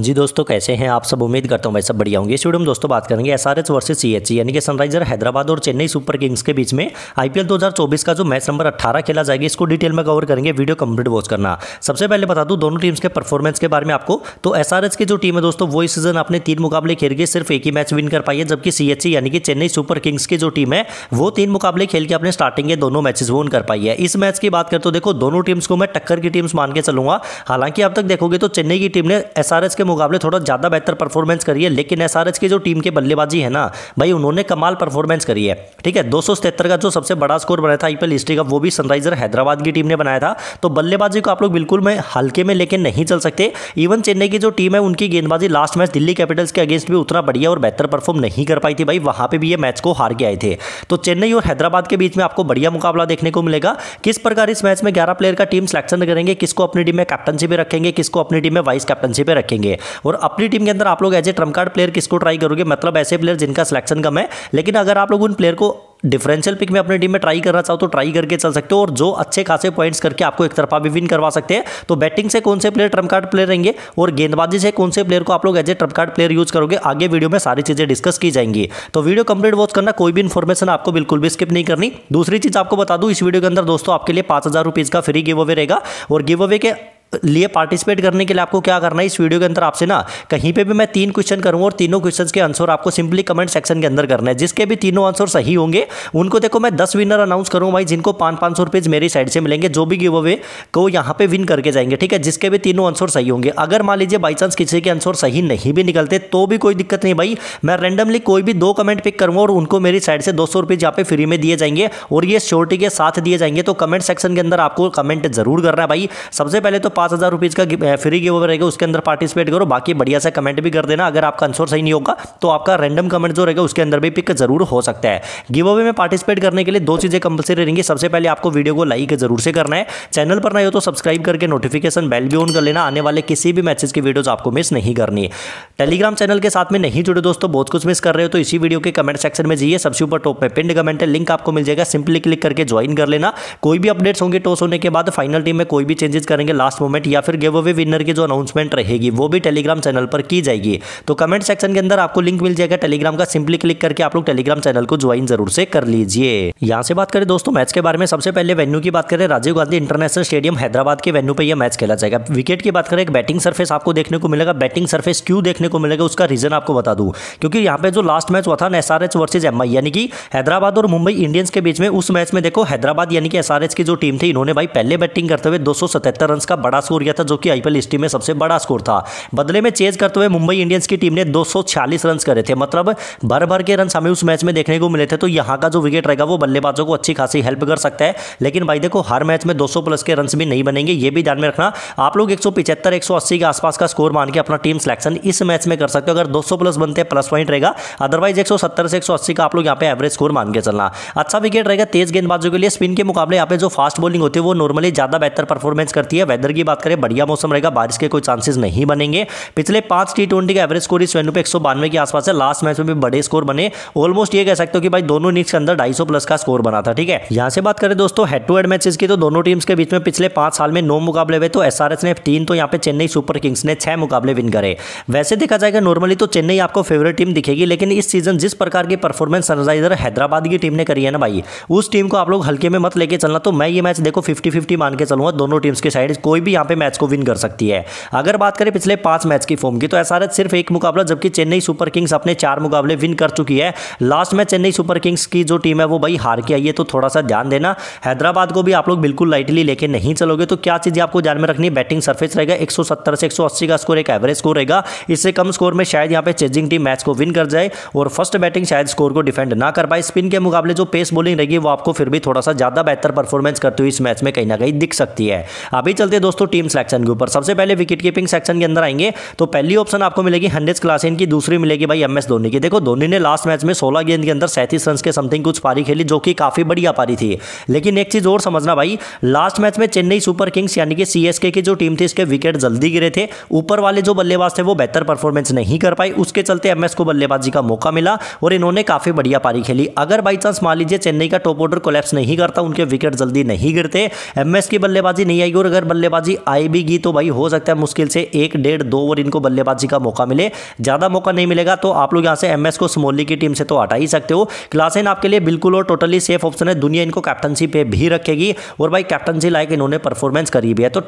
जी दोस्तों कैसे हैं आप सब उम्मीद करता हूं मैं सब बढ़िया होंगे इस वीडियो में दोस्तों बात करेंगे एसआरएच वर्सेस सीएचसी यानी कि सनराइजर हैदराबाद और चेन्नई सुपर किंग्स के बीच में आईपीएल 2024 का जो मैच नंबर 18 खेला जाएगा इसको डिटेल में कवर करेंगे वीडियो कंप्लीट वॉच करना सबसे पहले बता दूँ दोनों टीम्स के परफॉर्मेंस के बारे में आपको तो एस की जो टीम है दोस्तों वो इस सीजन अपने तीन मुकाबले खेल के सिर्फ एक ही मैच विन कर पाई है जबकि सीएचसी यानी कि चेन्नई सुपर किंग्स की जो टीम है वो तीन मुकाबले खेल के अपने स्टार्टिंग के दोनों मैचेज वो कर पाई है इस मैच की बात करते देखो दोनों टीम्स को मैं टक्कर की टीम्स मान के चलूंगा हालांकि अब तक देखोगे तो चेन्नई की टीम ने एस के के मुकाबले थोड़ा ज़्यादा बेहतर परफॉर्मेंस करी है लेकिन एस की जो टीम के बल्लेबाजी है ना भाई उन्होंने कमाल परफॉर्मेंस करी है ठीक है दो का जो सबसे बड़ा स्कोर बनाया था आईपीएल हिस्ट्री का वो भी सनराइजर हैदराबाद की टीम ने बनाया था तो बल्लेबाजी को आप लोग बिल्कुल में हल्के में लेकर नहीं चल सकते इवन चेन्नई की जो टीम है उनकी गेंदबाजी लास्ट मैच दिल्ली कैपिटल्स के अगेंस्ट भी उतना बढ़िया और बेहतर परफॉर्म नहीं कर पाई थी भाई वहां पर भी ये मैच को हार के आए थे तो चेन्नई और हैदराबाद के बीच में आपको बढ़िया मुकाबला देखने को मिलेगा किस प्रकार इस मैच में ग्यारह प्लेयर का टीम सिलेक्शन करेंगे किसको अपनी टीम में कैप्टनशिप रखेंगे किसको अपनी टीम में वाइस कैप्टनशिप रखेंगे है और अपनी टीम के अंदर आप लोग as a trump card player किसको ट्राई करोगे मतलब ऐसे प्लेयर जिनका सिलेक्शन कम है लेकिन अगर आप लोग उन प्लेयर को डिफरेंशियल पिक में अपनी टीम में ट्राई करना चाहो तो ट्राई करके चल सकते हो और जो अच्छे खासे पॉइंट्स करके आपको एक तरफा भी विन करवा सकते हैं तो बैटिंग से कौन से प्लेयर ट्रम्प कार्ड प्लेयर रहेंगे और गेंदबाजी से कौन से प्लेयर को आप लोग as a trump card player use करोगे आगे वीडियो में सारी चीजें डिस्कस की जाएंगी तो वीडियो कंप्लीट वॉच करना कोई भी इन्फॉर्मेशन आपको बिल्कुल भी स्किप नहीं करनी दूसरी चीज आपको बता दूं इस वीडियो के अंदर दोस्तों आपके लिए पांच हजार रुपीज का फ्री गिव अवे रहेगा और गिव अवे के लिए पार्टिसिपेट करने के लिए आपको क्या करना है इस वीडियो के अंदर आपसे ना कहीं पे भी मैं तीन क्वेश्चन करूंगा और तीनों क्वेश्चंस के आंसर आपको सिंपली कमेंट सेक्शन के अंदर करना है जिसके भी तीनों आंसर सही होंगे उनको देखो मैं दस विनर अनाउंस करूँ भाई जिनको पाँच पाँच सौ रुपीज़ मेरी साइड से मिलेंगे जो भी गिव अवे को यहाँ पे विन करके जाएंगे ठीक है जिसके भी तीनों आंसर सही होंगे अगर मान लीजिए बाई चांस किसी के आंसर सही नहीं भी निकलते तो भी कोई दिक्कत नहीं भाई मैं रैंडमली कोई भी दो कमेंट पिक करूँगा और उनको मेरी साइड से दो सौ रुपीज़ पे फ्री में दिए जाएंगे और ये श्योरिटी के साथ दिए जाएंगे तो कमेंट सेक्शन के अंदर आपको कमेंट जरूर करना है भाई सबसे पहले तो पाँच हज़ार रुपीज़ का फ्री गिव अवे रहेगा उसके अंदर पार्टिसिपेट करो बाकी बढ़िया से कमेंट भी कर देना अगर आपका आंसर सही नहीं होगा तो आपका रैंडम कमेंट जो रहेगा उसके अंदर भी पिक जरूर हो सकता है गिव अवे में पार्टिसिपेट करने के लिए दो चीज़ें कंपलसरी रहेंगी सबसे पहले आपको वीडियो को लाइक जरूर से करना है चैनल पर नहीं हो तो सब्सक्राइब करके नोटिफिकेशन बेल भी ऑन कर लेना आने वाले किसी भी मैसेज की वीडियोज़ आपको मिस नहीं करनी है टेलीग्राम चैनल के साथ में नहीं जुड़े दोस्तों बहुत कुछ मिस कर रहे हो तो इसी वीडियो के कमेंट सेक्शन में जाइए सबसे ऊपर टॉप में पिंड कमेंट लिंक आपको मिल जाएगा सिंपली क्लिक करके ज्वाइन कर लेना कोई भी अपडेट्स होंगे टॉस होने के बाद फाइनल टीम में कोई भी चेंजेस करेंगे लास्ट मोमेंट या फिर गेव अवे विनर की जो अनाउंसमेंट रहेगी वो भी टेलीग्राम चैनल पर की जाएगी तो कमेंट सेक्शन के अंदर आपको लिंक मिल जाएगा टेलीग्राम का सिंपली क्लिक करके आप लोग टेलीग्राम चैनल को ज्वाइन जरूर से कर लीजिए यहाँ से बात करें दोस्तों मैच के बारे में सबसे पहले वेन्यू की बात करें राजीव गांधी इंटरनेशनल स्टेडियम हैदराबाद के वेन्यू पे यह मैच खेला जाएगा विकेट की बात करें एक बैटिंग सर्फेस आपको देखने को मिलेगा बैटिंग सर्फेस क्यों देखने को मिलेगा उसका रीजन आपको बता दू क्योंकि यहाँ पे जो लास्ट मैच हुआ था S R H versus MI यानी कि हैदराबाद और मुंबई इंडियंस के बीच में उस मैच में देखो हैदराबाद यानी कि एसआरएच की जो टीम थी इन्होंने भाई पहले बैटिंग करते हुए दो रन का बड़ा स्कोर किया था जो कि आईपीएल हिस्ट्री में सबसे बड़ा स्कोर था बदले में चेज करते हुए मुंबई इंडियंस की टीम ने दो रन करे थे मतलब भर भर के रन हमें उस मैच में देखने को मिले थे तो यहां यहाँ का जो विकेट रहेगा वो बल्लेबाजों को अच्छी खासी हेल्प कर सकता है लेकिन भाई देखो हर मैच में 200 प्लस के रन भी नहीं बनेंगे ये भी ध्यान में रखना आप लोग एक सौ के आसपास का स्कोर मान के अपना टीम सिलेक्शन इस मैच में कर सकते हो अगर 200 प्लस बनते हैं प्लस पॉइंट रहेगा अदरवाइज एक से 180 का आप लोग यहाँ पे एवरेज स्कोर मान के चलना अच्छा विकेट रहेगा तेज गेंदबाजों के लिए स्पिन के मुकाबले यहाँ पे जो फास्ट बॉलिंग होती है वो नॉर्मली ज़्यादा बेहतर परफॉर्मेंस करती है वेदर की बात करें बढ़िया मौसम रहेगा बारिश के कोई चांसेस नहीं बनेंगे पिछले पांच टी ट्वेंटी का एवरेज स्कोर इस वेन्यू पे एक के आसपास है लास्ट मैच में भी बड़े स्कोर बने ऑलमोस्ट ये कह सकते हो कि भाई दोनों मैच के अंदर ढाई प्लस का स्कोर बना था ठीक है यहाँ से बात करें दोस्तों हेड टू हेड मैचेस की तो दोनों टीम्स के बीच में पिछले पांच साल में नौ मुकाबले हुए तो एसआरएस ने तीन तो यहाँ पे चेन्नई सुपर किंग्स ने छह मुकाबले विन करे वैसे देखा जाएगा नॉर्मली तो चेन्नई आपको फेवरेट टीम दिखेगी लेकिन इस सीजन जिस प्रकार की परफॉर्मेंस सनराइजर हैदराबाद की टीम ने करी है ना भाई उस टीम को आप लोग हल्के में मत लेके चलना तो मैं ये मैच देखो फिफ्टी फिफ्टी मान के चलूंगा दोनों टीम्स के साइड कोई भी यहाँ पे मैच को विन कर सकती है अगर बात करें पिछले पांच मैच की फॉर्म की तो एसआरएस सिर्फ एक मुकाबला जबकि चेन्नई सुपर किंग्स अपने चार मुकाबले विन कर चुकी है लास्ट में चेन्नई सुपर किंग्स की जो टीम है वो भाई हार के आई है तो थोड़ा सा ध्यान देना हैदराबाद को भी आप लोग बिल्कुल लाइटली लेके नहीं चलोगे तो क्या चीज़ें आपको ध्यान में रखनी है बैटिंग सर्फेस रहेगा एक से एक का स्कोर एक एवरेज स्कोर रहेगा इससे कम स्कोर में शायद यहाँ पे चेजिंग टीम मैच को विन कर जाए और फर्स्ट बैटिंग शायद स्कोर को डिफेंड ना कर पाए स्पिन के मुकाबले जो पेस बॉलिंग रहेगी वो आपको फिर भी थोड़ा सा ज़्यादा बेहतर परफॉर्मेंस करते हुए इस मैच में कहीं ना कहीं दिख सकती है अभी चलते दोस्तों टीम सेक्शन के ऊपर सबसे पहले विकेट कीपिंग सेक्शन के अंदर आएंगे तो पहली ऑप्शन आपको मिलेगी हंड्रेड क्लास की दूसरी मिलेगी भाई एमएस धोनी की देखो धोनी ने लास्ट मैच में सोलह गेंद के अंदर सैंतीस रन के समथिंग कुछ पारी खेली जो कि काफ़ी बढ़िया पारी थी लेकिन एक चीज़ और समझना भाई लास्ट मैच में चेन्नई सुपर किंग्स यानी कि सीएसके की जो टीम थी इसके विकेट जल्दी गिरे थे ऊपर वाले जो बल्लेबाज थे वो बेहतर परफॉर्मेंस नहीं कर पाई उसके चलते एमएस को बल्लेबाजी का मौका मिला और इन्होंने काफ़ी बढ़िया पारी खेली अगर बाई चांस मान लीजिए चेन्नई का टॉप ऑर्डर कोलेप्स नहीं करता उनके विकेट जल्दी नहीं गिरते एमएस की बल्लेबाजी नहीं आएगी और अगर बल्लेबाजी आई भी गई तो भाई हो सकता है मुश्किल से एक डेढ़ दो ओवर इनको बल्लेबाजी का मौका मिले ज़्यादा मौका नहीं मिलेगा तो आप लोग यहां से एमएस को स्मोली की टीम से तो हटा ही सकते हो क्लासेन आपके लिए बिल्कुल और टोटली सेफ ऑप्शन है दुनिया इनको कैप्टनशिप पे भी रखेगी और भाई कैप्टनसी लाइक इन्होंने परफॉर्मेंस करी भी है तो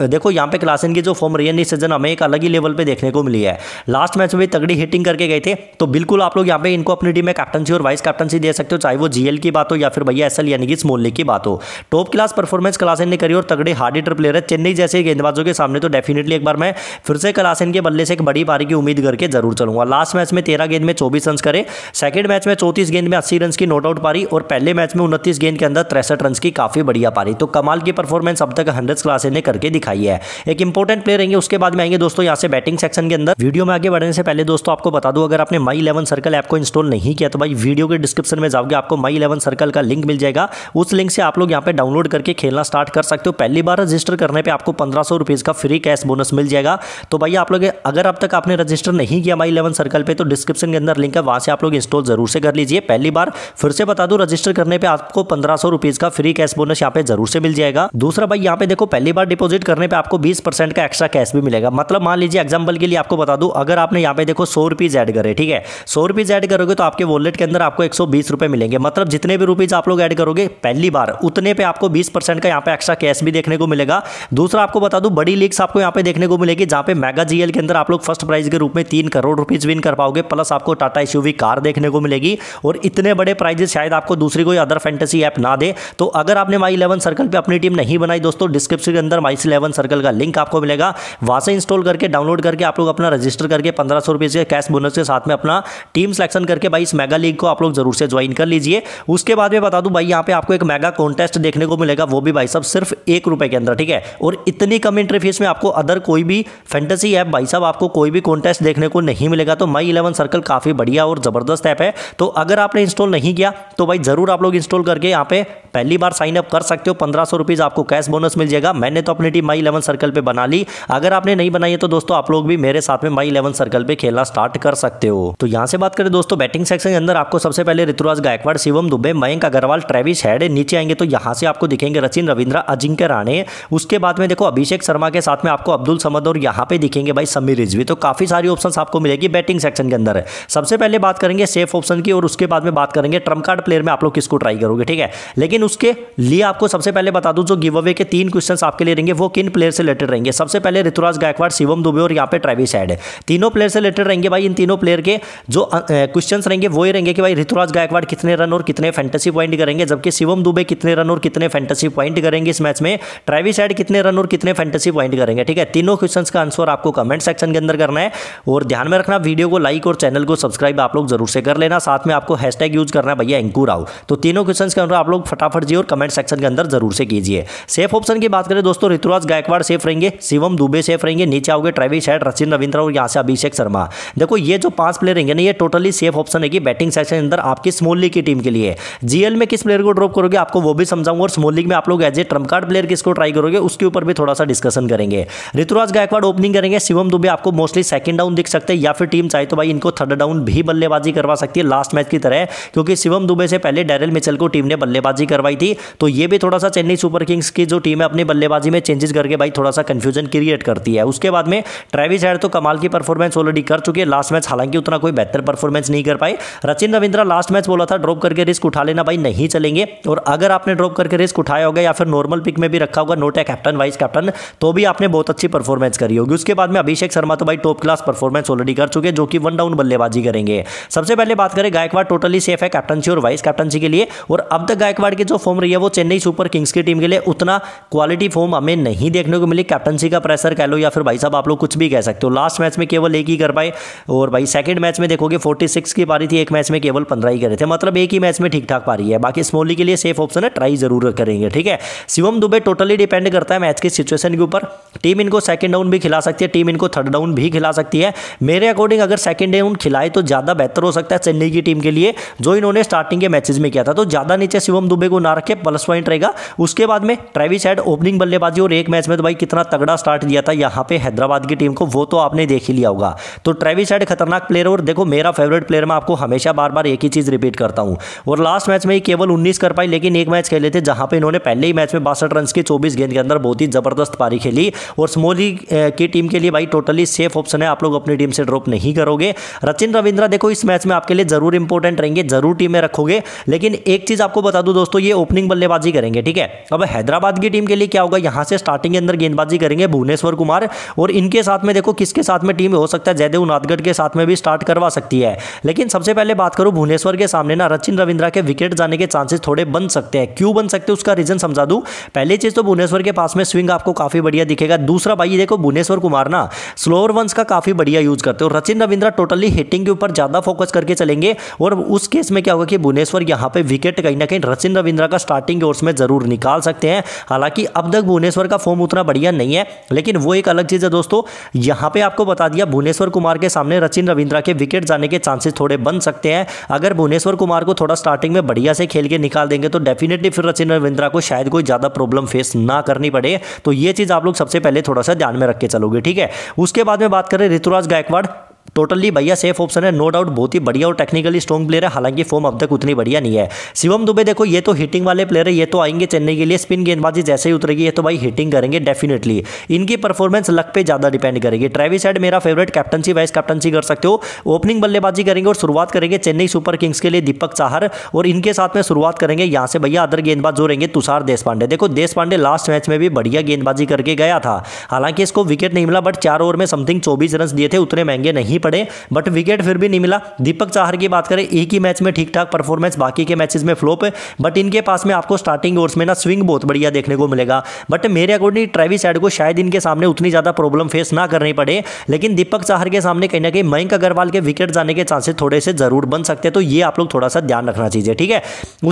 देखो यहाँ पे क्लासन की जो फॉर्म रही है इस सीजन हमें एक अलग ही लेवल पे देखने को मिली है लास्ट मैच में तगड़ी हिटिंग करके गए थे तो बिल्कुल आप लोग यहाँ पे इनको अपनी टीम में कैप्टनसी और वाइस कैप्टनसी दे सकते हो चाहे वो जीएल की बात हो या फिर भैया एसएल यानी कि स्मॉल लीग की बात हो टॉप क्लास परफॉर्मेंस क्लासन ने करी और तगड़े हार्ड हिटर प्लेयर है चेन्नई जैसे गेंदबाजों के सामने तो डेफिनेटली एक बार मैं फिर से क्लासन के बल्ले से एक बड़ी पारी की उम्मीद करके जरूर चलूंगा लास्ट मैच में तेरह गेंद में चौबीस रन करे सेकंड मैच में चौतीस गेंद में अस्सी रन की नॉट आउट पारी और पहले मैच में उनतीस गेंद के अंदर तिरसठ रन की काफी बढ़िया पारी तो कमाल की परफॉर्मेंस अब तक हंड्रेड क्लासन ने करके दिखाई है एक इंपॉर्टेंट प्लेयर रहेंगे उसके बाद में आएंगे दोस्तों यहाँ से बैटिंग सेक्शन के अंदर वीडियो में आगे बढ़ने से पहले दोस्तों आपको बता दूं अगर आपने माई इलेवन सर्कल ऐप को इंस्टॉल नहीं किया तो भाई वीडियो के डिस्क्रिप्शन में जाओगे आपको माई इलेवन सर्कल का लिंक मिल जाएगा उस लिंक से आप लोग यहाँ पे डाउनलोड करके खेलना स्टार्ट कर सकते हो पहली बार रजिस्टर करने पर आपको पंद्रह का फ्री कैश बोनस मिल जाएगा तो भाई आप लोग अगर अब तक आपने रजिस्टर नहीं किया माई इलेवन सर्कल पर तो डिस्क्रिप्शन के अंदर लिंक है वहाँ से आप लोग इंस्टॉल जरूर से कर लीजिए पहली बार फिर से बता दूं रजिस्टर करने पर आपको पंद्रह का फ्री कैश बोनस यहाँ पे जरूर से मिल जाएगा दूसरा भाई यहाँ पे देखो पहली बार डिपोजिट करने पे आपको 20 परसेंट का एक्स्ट्रा कैश भी मिलेगा मतलब मान लीजिए एग्जांपल के लिए आपको बता दूं अगर आपने यहाँ पे देखो सौ रुपीज़ ऐड करे ठीक है सौ रुपीज़ ऐड करोगे तो आपके वॉलेट के अंदर आपको एक मिलेंगे मतलब जितने भी रुपीज़ आप लोग ऐड करोगे पहली बार उतने पे आपको बीस का यहाँ पे एक्स्ट्रा कैश भी देखने को मिलेगा दूसरा आपको बता दू बड़ी लीग्स आपको यहाँ पे देखने को मिलेगी जहाँ पे मेगा जीएल के अंदर आप लोग फर्स्ट प्राइज के रूप में तीन करोड़ रुपीज़ विन कर पाओगे प्लस आपको टाटा एसयूवी कार देखने को मिलेगी और इतने बड़े प्राइजेस शायद आपको दूसरी कोई अदर फैंटेसी ऐप ना दे तो अगर आपने माई इलेवन सर्कल पर अपनी टीम नहीं बनाई दोस्तों डिस्क्रिप्शन के अंदर माई सेवन सर्कल का लिंक आपको मिलेगा वहां से इंस्टॉल करके डाउनलोड करके आप लोग अपना रजिस्टर करके पंद्रह सौ के कैश बोनस के साथ में अपना टीम सिलेक्शन करके भाई इस मेगा लीग को आप लोग जरूर से ज्वाइन कर लीजिए उसके बाद में बता दूं भाई यहाँ पे आपको एक मेगा कॉन्टेस्ट देखने को मिलेगा वो भी भाई साहब सिर्फ एक रुपए के अंदर ठीक है और इतनी कम एंट्री फीस में आपको अदर कोई भी फैंटेसी ऐप भाई साहब आपको कोई भी कॉन्टेस्ट देखने को नहीं मिलेगा तो माई इलेवन सर्कल काफी बढ़िया और जबरदस्त ऐप है तो अगर आपने इंस्टॉल नहीं किया तो भाई जरूर आप लोग इंस्टॉल करके यहाँ पे पहली बार साइन अप कर सकते हो पंद्रह सौ आपको कैश बोनस मिल जाएगा मैंने तो अपनी टीम माई इलेवन सर्कल पर बना ली अगर आपने नहीं बनाई है तो दोस्तों आप लोग भी मेरे साथ में माई इलेवन सर्कल पर खेलना स्टार्ट कर सकते हो तो यहाँ से बात करें दोस्तों बैटिंग सेक्शन के अंदर आपको सबसे पहले ऋतुराज गायकवाड़ शिवम दुबे मयंक अग्रवाल ट्रेविस हेड नीचे आएंगे तो यहाँ से आपको दिखेंगे रचिन रविंद्र अजिंक्य राणे उसके बाद में देखो अभिषेक शर्मा के साथ में आपको अब्दुल समद और यहाँ पे दिखेंगे भाई समीर रिजवी तो काफी सारी ऑप्शन आपको मिलेगी बैटिंग सेक्शन के अंदर सबसे पहले बात करेंगे सेफ ऑप्शन की और उसके बाद में बात करेंगे ट्रम्प कार्ड प्लेयर में आप लोग किसको ट्राई करोगे ठीक है लेकिन उसके लिए आपको सबसे पहले बता दूं जो गिव अवे के तीन क्वेश्चन आपके लिए रहेंगे वो किन तीन प्लेयर से रिलेटेड रहेंगे सबसे पहले ऋतुराज गायकवाड़ शिवम दुबे और यहाँ पे ट्रेविस हेड है तीनों प्लेयर से रिलेटेड रहेंगे भाई इन तीनों प्लेयर के जो क्वेश्चन रहेंगे वो ही रहेंगे कि भाई ऋतुराज गायकवाड़ कितने रन और कितने फैंटेसी पॉइंट करेंगे जबकि शिवम दुबे कितने रन और कितने फैंटेसी पॉइंट करेंगे इस मैच में ट्रेविस हेड कितने रन और कितने फैंटेसी पॉइंट करेंगे ठीक है तीनों क्वेश्चन का आंसर आपको कमेंट सेक्शन के अंदर करना है और ध्यान में रखना वीडियो को लाइक और चैनल को सब्सक्राइब आप लोग जरूर से कर लेना साथ में आपको हैश यूज करना है भैया अंकू राव तो तीनों क्वेश्चन के अंदर आप लोग फटाफट जी और कमेंट सेक्शन के अंदर जरूर से कीजिए सेफ ऑप्शन की बात करें दोस्तों ऋतुराज गायकवाड़ सेफ रहेंगे शिवम दुबे सेफ रहेंगे नीचे आओगे ट्रेविस हेड रचिन रविंद्र और यहाँ से अभिषेक शर्मा देखो ये जो पांच प्लेयर रहेंगे ना ये टोटली सेफ ऑप्शन है कि बैटिंग सेक्शन अंदर आपकी स्मॉल लीग की टीम के लिए जीएल में किस प्लेयर को ड्रॉप करोगे आपको वो भी समझाऊंगा और स्मॉल लीग में आप लोग as a trump card player किसको ट्राई करोगे उसके ऊपर भी थोड़ा सा डिस्कशन करेंगे ऋतुराज गायकवाड़ ओपनिंग करेंगे शिवम दुबे आपको मोस्टली सेकंड डाउन दिख सकते हैं या फिर टीम चाहे तो भाई इनको थर्ड डाउन भी बल्लेबाजी करवा सकती है लास्ट मैच की तरह क्योंकि शिवम दुबे से पहले डेरल मिचल को टीम ने बल्लेबाजी करवाई थी तो ये भी थोड़ा सा चेन्नई सुपर किंग्स की जो टीम है अपनी बल्लेबाजी में चेंजेस करके भाई थोड़ा सा कंफ्यूजन क्रिएट करती है उसके बाद में ट्रेविस हेड तो कमाल की परफॉर्मेंस ऑलरेडी कर चुकी है लास्ट मैच हालांकि उतना कोई बेहतर परफॉर्मेंस नहीं कर पाए रचिन रविंद्रा लास्ट मैच बोला था ड्रॉप करके रिस्क उठा लेना भाई नहीं चलेंगे और अगर आपने ड्रॉप करके रिस्क उठाया होगा या फिर नॉर्मल पिक में भी रखा होगा नोट है कैप्टन वाइस कैप्टन तो भी आपने बहुत अच्छी परफॉर्मेंस करी होगी उसके बाद में अभिषेक शर्मा तो भाई टॉप क्लास परफॉर्मेंस ऑलरेडी कर चुके जो कि वन डाउन बल्लेबाजी करेंगे सबसे पहले बात करें गायकवाड़ टोटली सेफ है कैप्टनसी और वाइस कैप्टनसी के लिए और अब तक गायकवाड़ की जो फॉर्म रही है वो चेन्नई सुपर किंग्स की टीम के लिए उतना क्वालिटी फॉर्म हमें नहीं देखने को मिली कैप्टनसी का प्रेशर कह लो या फिर भाई साहब आप लोग कुछ भी कह सकते हो लास्ट मैच में केवल एक ही कर पाए और भाई सेकंड मैच में देखोगे 46 की पारी थी एक मैच में केवल 15 ही करे थे मतलब एक ही मैच में ठीक ठाक पारी है बाकी स्मोली के लिए सेफ ऑप्शन है ट्राई जरूर करेंगे ठीक है शिवम दुबे टोटली डिपेंड करता है मैच की सिचुएशन के ऊपर टीम इनको सेकंड डाउन भी खिला सकती है टीम इनको थर्ड डाउन भी खिला सकती है मेरे अकॉर्डिंग अगर सेकंड डाउन खिलाए तो ज़्यादा बेहतर हो सकता है चेन्नई की टीम के लिए जो इन्होंने स्टार्टिंग के मैचेज में किया था तो ज़्यादा नीचे शिवम दुबे को ना रखे प्लस पॉइंट रहेगा उसके बाद में ट्रेविस हेड ओपनिंग बल्लेबाजी और एक मैच मैच में तो भाई कितना तगड़ा स्टार्ट दिया था यहाँ पे हैदराबाद की टीम को वो तो आपने देख ही लिया होगा तो ट्रेविस हेड खतरनाक प्लेयर और देखो मेरा फेवरेट प्लेयर मैं आपको हमेशा बार बार एक ही चीज़ रिपीट करता हूँ और लास्ट मैच में ये केवल उन्नीस कर पाई लेकिन एक मैच खेले थे जहाँ पर इन्होंने पहले ही मैच में बासठ रन की चौबीस गेंद के अंदर बहुत ही ज़बरदस्त पारी खेली और स्मोली की टीम के लिए भाई टोटली सेफ ऑप्शन है आप लोग अपनी टीम से ड्रॉप नहीं करोगे रचिन रविंद्रा देखो इस मैच में आपके लिए ज़रूर इंपॉर्टेंट रहेंगे ज़रूर टीम में रखोगे लेकिन एक चीज़ आपको बता दूं दोस्तों ये ओपनिंग बल्लेबाजी करेंगे ठीक है अब हैदराबाद की टीम के लिए क्या होगा यहां से स्टार्ट स्टार्टिंग के अंदर गेंदबाजी करेंगे भुवनेश्वर कुमार और इनके साथ में देखो किसके साथ में टीम हो सकता है जयदेव नाथगढ़ के साथ में भी स्टार्ट करवा सकती है लेकिन सबसे पहले बात करूं भुवनेश्वर के सामने ना रचिन रविंद्रा के विकेट जाने के चांसेस थोड़े बन सकते हैं क्यों बन सकते हैं उसका रीजन समझा दूँ पहली चीज़ तो भुवनेश्वर के पास में स्विंग आपको काफ़ी बढ़िया दिखेगा दूसरा भाई देखो भुवनेश्वर कुमार ना स्लोअर वंस का काफ़ी बढ़िया यूज करते हो रचिन रविंद्रा टोटली हिटिंग के ऊपर ज़्यादा फोकस करके चलेंगे और उस केस में क्या होगा कि भुवनेश्वर यहां पर विकेट कहीं ना कहीं रचिन रविंद्रा का स्टार्टिंग ओर्स में जरूर निकाल सकते हैं हालांकि अब तक भुवनेश्वर का फॉर्म फॉर्म उतना बढ़िया नहीं है लेकिन वो एक अलग चीज़ है दोस्तों यहाँ पे आपको बता दिया भुवनेश्वर कुमार के सामने रचिन रविंद्रा के विकेट जाने के चांसेस थोड़े बन सकते हैं अगर भुवनेश्वर कुमार को थोड़ा स्टार्टिंग में बढ़िया से खेल के निकाल देंगे तो डेफिनेटली फिर रचिन रविंद्रा को शायद कोई ज़्यादा प्रॉब्लम फेस ना करनी पड़े तो ये चीज़ आप लोग सबसे पहले थोड़ा सा ध्यान में रख के चलोगे ठीक है उसके बाद में बात करें ऋतुराज गायकवाड़ टोटली भैया सेफ ऑप्शन है नो डाउट बहुत ही बढ़िया और टेक्निकली स्ट्रॉन्ग प्लेयर है हालांकि फॉर्म अब तक उतनी बढ़िया नहीं है शिवम दुबे देखो ये तो हिटिंग वाले प्लेयर है ये तो आएंगे चेन्नई के लिए स्पिन गेंदबाजी जैसे ही उतरेगी ये तो भाई हिटिंग करेंगे डेफिनेटली इनकी परफॉर्मेंस लक पे ज़्यादा डिपेंड करेगी ट्रेविस हेड मेरा फेवरेट कैप्टनसी वाइस कैप्टनसी कर सकते हो ओपनिंग बल्लेबाजी करेंगे और शुरुआत करेंगे चेन्नई सुपर किंग्स के लिए दीपक चाहर और इनके साथ में शुरुआत करेंगे यहाँ से भैया अदर गेंदबाज जो रहेंगे तुषार देशपांडे देखो देशपांडे लास्ट मैच में भी बढ़िया गेंदबाजी करके गया था हालांकि इसको विकेट नहीं मिला बट चार ओवर में समथिंग चौबीस रन दिए थे उतने महंगे नहीं नहीं पड़े बट विकेट फिर भी नहीं मिला दीपक चाहर की बात करें एक ही मैच में ठीक ठाक परफॉर्मेंस बाकी के मैचेस में फ्लोप है बट इनके पास में आपको स्टार्टिंग ओवर्स में ना स्विंग बहुत बढ़िया देखने को मिलेगा बट मेरे अकॉर्डिंग ट्रेविस एड को शायद इनके सामने उतनी ज़्यादा प्रॉब्लम फेस ना करनी पड़े लेकिन दीपक चाहर के सामने कहीं ना कहीं मयंक अग्रवाल के विकेट जाने के चांसेस थोड़े से ज़रूर बन सकते हैं तो ये आप लोग थोड़ा सा ध्यान रखना चाहिए ठीक है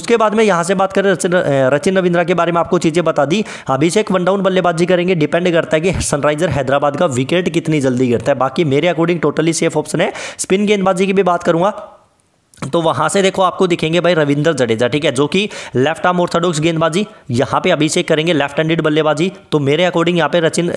उसके बाद में यहां से बात करें रचिन रविंद्रा के बारे में आपको चीज़ें बता दी अभिषेक वनडाउन बल्लेबाजी करेंगे डिपेंड करता है कि सनराइजर हैदराबाद का विकेट कितनी जल्दी गिरता है बाकी मेरे अकॉर्डिंग टोटली भी सेफ ऑप्शन है स्पिन गेंदबाजी की भी बात करूंगा तो वहां से देखो आपको दिखेंगे भाई रविंदर जडेजा ठीक है जो कि लेफ्ट आर्म ऑर्थोडॉक्स गेंदबाजी यहां पे अभिषेक करेंगे लेफ्ट हैंडेड बल्लेबाजी तो मेरे अकॉर्डिंग यहां पे रचिन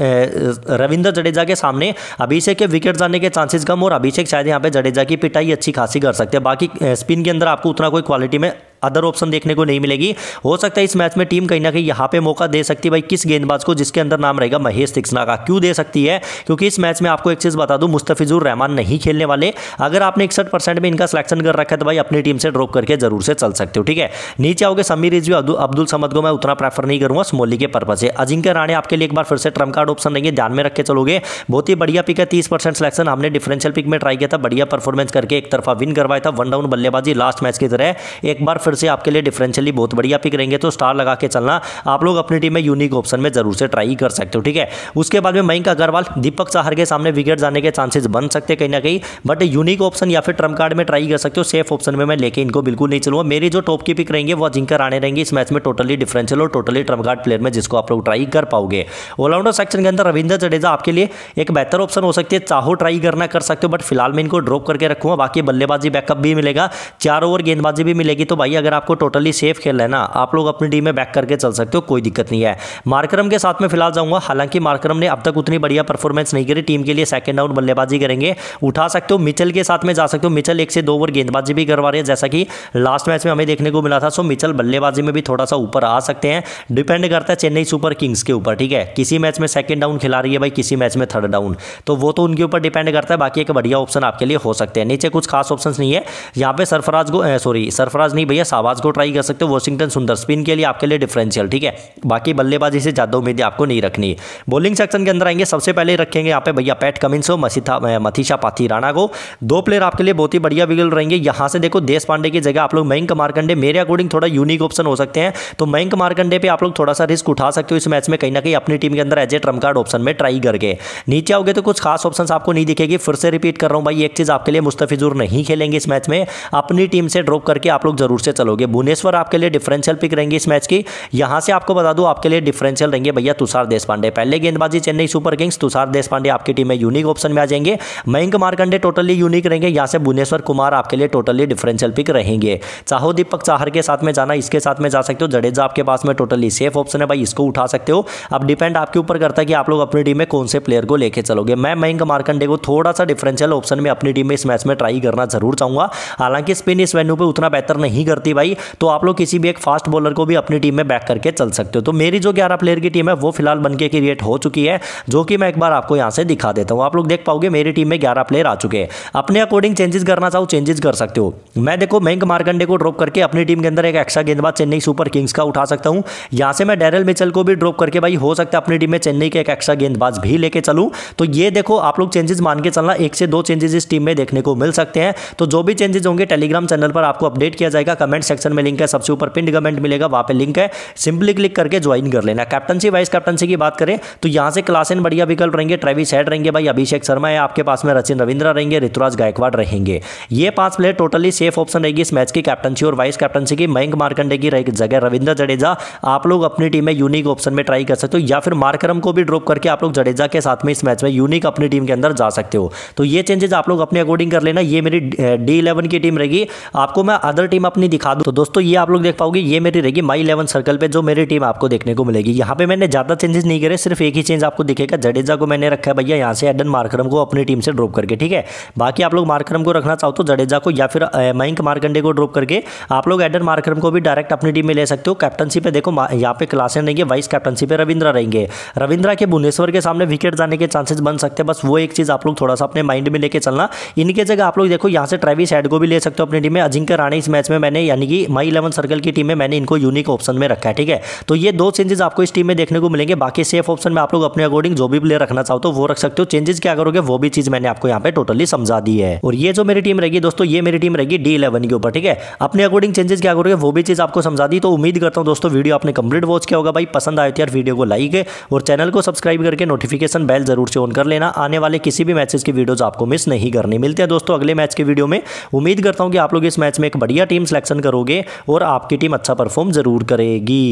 रविंदर जडेजा के सामने अभिषेक के विकेट जाने के चांसेस कम और अभिषेक शायद यहां पे जडेजा की पिटाई अच्छी खासी कर सकते हैं बाकी स्पिन के अंदर आपको उतना कोई क्वालिटी में अदर ऑप्शन देखने को नहीं मिलेगी हो सकता है इस मैच में टीम कहीं ना कहीं यहाँ पे मौका दे सकती है भाई किस गेंदबाज को जिसके अंदर नाम रहेगा महेश तिक्सना का क्यों दे सकती है क्योंकि इस मैच में आपको एक चीज़ बता दूँ मुस्तफिजुर रहमान नहीं खेलने वाले अगर आपने इकसठ परसेंट में इनका सिलेक्शन कर रखा है तो भाई अपनी टीम से ड्रॉप करके जरूर से चल सकते हो ठीक है नीचे आओगे समीर रिजवी अब्दुल समद को मैं उतना प्रेफर नहीं करूंगा स्मोली के पर्पज से अजिंक्य राणे आपके लिए एक बार फिर से ट्रम कार्ड ऑप्शन रहेंगे ध्यान में रखे चलोगे बहुत ही बढ़िया पिक है तीस परसेंट सिलेक्शन हमने डिफरेंशियल पिक में ट्राई किया था बढ़िया परफॉर्मेंस करके एक तरफा विन करवाया था वन डाउन बल्लेबाजी लास्ट मैच की तरह एक बार फिर ऊपर से आपके लिए डिफरेंशियली बहुत बढ़िया पिक रहेंगे तो स्टार लगा के चलना आप लोग अपनी टीम में यूनिक ऑप्शन में जरूर से ट्राई कर सकते हो ठीक है उसके बाद में मयंक अग्रवाल दीपक चाहर के सामने विकेट जाने के चांसेस बन सकते कहीं ना कहीं बट यूनिक ऑप्शन या फिर ट्रम कार्ड में ट्राई कर सकते हो सेफ ऑप्शन में मैं लेके इनको बिल्कुल नहीं चलूंगा मेरी जो टॉप की पिक रहेंगे वो जिंकर आने रहेंगे इस मैच में टोटली डिफरेंशियल और टोटली ट्रम कार्ड प्लेयर में जिसको आप लोग ट्राई कर पाओगे ऑलराउंडर सेक्शन के अंदर रविंद्र जडेजा आपके लिए एक बेहतर ऑप्शन हो सकती है चाहो ट्राई करना कर सकते हो बट फिलहाल मैं इनको ड्रॉप करके रखूंगा बाकी बल्लेबाजी बैकअप भी मिलेगा चार ओवर गेंदबाजी भी मिलेगी तो भाई भाई अगर आपको टोटली सेफ खेल है ना आप लोग अपनी टीम में बैक करके चल सकते हो कोई दिक्कत नहीं है मार्करम के साथ में फिलहाल जाऊंगा हालांकि मार्करम ने अब तक उतनी बढ़िया परफॉर्मेंस नहीं करी टीम के लिए सेकंड आउट बल्लेबाजी करेंगे उठा सकते हो मिचल के साथ में जा सकते हो मिचल एक से दो ओवर गेंदबाजी भी करवा रहे हैं जैसा कि लास्ट मैच में हमें देखने को मिला था सो मिचल बल्लेबाजी में भी थोड़ा सा ऊपर आ सकते हैं डिपेंड करता है चेन्नई सुपर किंग्स के ऊपर ठीक है किसी मैच में सेकंड डाउन खिला रही है भाई किसी मैच में थर्ड डाउन तो वो तो उनके ऊपर डिपेंड करता है बाकी एक बढ़िया ऑप्शन आपके लिए हो सकते हैं नीचे कुछ खास ऑप्शन नहीं है यहाँ पे सरफराज को सॉरी सरफराज नहीं भैया शाबाज को ट्राई कर सकते हो वॉशिंगटन सुंदर स्पिन के लिए आपके लिए डिफरेंशियल ठीक है बाकी बल्लेबाजी से ज़्यादा उम्मीद आपको नहीं रखनी है बॉलिंग सेक्शन के अंदर आएंगे सबसे पहले रखेंगे यहाँ पे भैया पैट कमिंस हो मसीथा मथीशा पाथी राणा को दो प्लेयर आपके लिए बहुत ही बढ़िया विगल रहेंगे यहाँ से देखो देश पांडे की जगह आप लोग मयंक मारकंडे मेरे अकॉर्डिंग थोड़ा यूनिक ऑप्शन हो सकते हैं तो मयंक मारकंडे पर आप लोग थोड़ा सा रिस्क उठा सकते हो इस मैच में कहीं ना कहीं अपनी टीम के अंदर as a trump card option में ट्राई करके नीचे आओगे तो कुछ खास ऑप्शन आपको नहीं दिखेगी फिर से रिपीट कर रहा हूँ भाई एक चीज़ आपके लिए मुस्तफिजूर नहीं खेलेंगे इस मैच में अपनी टीम से ड्रॉप करके आप लोग जरूर से चलोगे भुवनेश्वर आपके लिए डिफरेंशियल पिक रहेंगी इस मैच की यहां से आपको बता दूँ आपके लिए डिफरेंशियल रहेंगे भैया तुषार देशपांडे पहले गेंदबाजी चेन्नई सुपर किंग्स तुषार देशपांडे आपकी टीम में यूनिक ऑप्शन में आ जाएंगे मयंक मारकंडे टोटली यूनिक रहेंगे यहां से भुवनेश्वर कुमार आपके लिए टोटली डिफरेंशियल पिक रहेंगे चाहो दीपक चाहर के साथ में जाना इसके साथ में जा सकते हो जडेजा आपके पास में टोटली सेफ ऑप्शन है भाई इसको उठा सकते हो अब डिपेंड आपके ऊपर करता है कि आप लोग अपनी टीम में कौन से प्लेयर को लेके चलोगे मैं मयंक मारकंडे को थोड़ा सा डिफरेंशियल ऑप्शन में अपनी टीम में इस मैच में ट्राई करना जरूर चाहूंगा हालांकि स्पिन इस वेन्यू पर उतना बेहतर नहीं करता पड़ती भाई तो आप लोग किसी भी एक फास्ट बॉलर को भी अपनी टीम में बैक करके चल सकते हो तो मेरी जो ग्यारह प्लेयर की टीम है वो फिलहाल बन के क्रिएट हो चुकी है जो कि मैं एक बार आपको यहाँ से दिखा देता हूँ आप लोग देख पाओगे मेरी टीम में ग्यारह प्लेयर आ चुके हैं अपने अकॉर्डिंग चेंजेस करना चाहो चेंजेस कर सकते हो मैं देखो मैंक मार्कंडे को ड्रॉप करके अपनी टीम के अंदर एक एक्स्ट्रा गेंदबाज चेन्नई सुपर किंग्स का उठा सकता हूँ यहाँ से मैं डेरल मिचल को भी ड्रॉप करके भाई हो सकता है अपनी टीम में चेन्नई के एक एक्स्ट्रा गेंदबाज भी लेके चलूँ तो ये देखो आप लोग चेंजेस मान के चलना एक से दो चेंजेस इस टीम में देखने को मिल सकते हैं तो जो भी चेंजेस होंगे टेलीग्राम चैनल पर आपको अपडेट किया जाएगा कमेंट कमेंट सेक्शन में लिंक है सबसे ऊपर पिंड कमेंट मिलेगा वहां पे लिंक है सिंपली क्लिक करके ज्वाइन कर लेना कैप्टनसी वाइस कैप्टनसी की बात करें तो यहाँ से क्लास इन बढ़िया विकल्प रहेंगे ट्रेविस हेड रहेंगे भाई अभिषेक शर्मा है आपके पास में रचिन रविंद्र रहेंगे ऋतुराज गायकवाड़ रहेंगे ये पांच प्लेयर टोटली सेफ ऑप्शन रहेगी इस मैच की कैप्टनसी और वाइस कैप्टनसी की मयंक मारकंडे की जगह रविंद्र जडेजा आप लोग अपनी टीम में यूनिक ऑप्शन में ट्राई कर सकते हो या फिर मार्करम को भी ड्रॉप करके आप लोग जडेजा के साथ में इस मैच में यूनिक अपनी टीम के अंदर जा सकते हो तो ये चेंजेस आप लोग अपने अकॉर्डिंग कर लेना ये मेरी डी इलेवन की टीम रहेगी आपको मैं अदर टीम अपनी दिखा दिखा दूँ तो दोस्तों ये आप लोग देख पाओगे ये मेरी रहेगी माई इलेवन सर्कल पे जो मेरी टीम आपको देखने को मिलेगी यहाँ पे मैंने ज्यादा चेंजेस नहीं करे सिर्फ एक ही चेंज आपको दिखेगा जडेजा को मैंने रखा है भैया यहाँ से एडन मार्करम को अपनी टीम से ड्रॉप करके ठीक है बाकी आप लोग मार्करम को रखना चाहो तो जडेजा को या फिर मयंक मार्कंडे को ड्रॉप करके आप लोग एडन मार्करम को भी डायरेक्ट अपनी टीम में ले सकते हो कैप्टनशी पे देखो यहाँ पे क्लासन रहेंगे वाइस कैप्टनशी पे रविंद्रा रहेंगे रविंद्रा के भुवनेश्वर के सामने विकेट जाने के चांसेस बन सकते हैं बस वो एक चीज आप लोग थोड़ा सा अपने माइंड में लेके चलना इनके जगह आप लोग देखो यहाँ से ट्रेविस हेड को भी ले सकते हो अपनी टीम में अजिंक्य राणा इस मैच में मैंने यानी कि माई इलेवन सर्कल की टीम में मैंने इनको यूनिक ऑप्शन में रखा है ठीक है तो ये दो चेंजेस आपको इस टीम में देखने को मिलेंगे बाकी सेफ ऑप्शन में आप लोग अपने अकॉर्डिंग जो भी प्लेयर रखना चाहते हो तो वो रख सकते हो चेंजेस क्या करोगे वो भी चीज मैंने आपको यहाँ पे टोटली समझा दी है और ये जो मेरी टीम रहेगी दोस्तों ये मेरी टीम रहेगी डी इलेवन के ऊपर ठीक है अपने अकॉर्डिंग चेंजेस क्या करोगे वो भी चीज आपको समझा दी तो उम्मीद करता हूँ दोस्तों वीडियो आपने कंप्लीट वॉच किया होगा भाई पसंद आए तो यार वीडियो को लाइक है और चैनल को सब्सक्राइब करके नोटिफिकेशन बेल जरूर से ऑन कर लेना आने वाले किसी भी मैचेस की वीडियोज आपको मिस नहीं करनी मिलते हैं दोस्तों अगले मैच के वीडियो में उम्मीद करता हूँ कि आप लोग इस मैच में एक बढ़िया टीम सिलेक्शन करोगे और आपकी टीम अच्छा परफॉर्म ज़रूर करेगी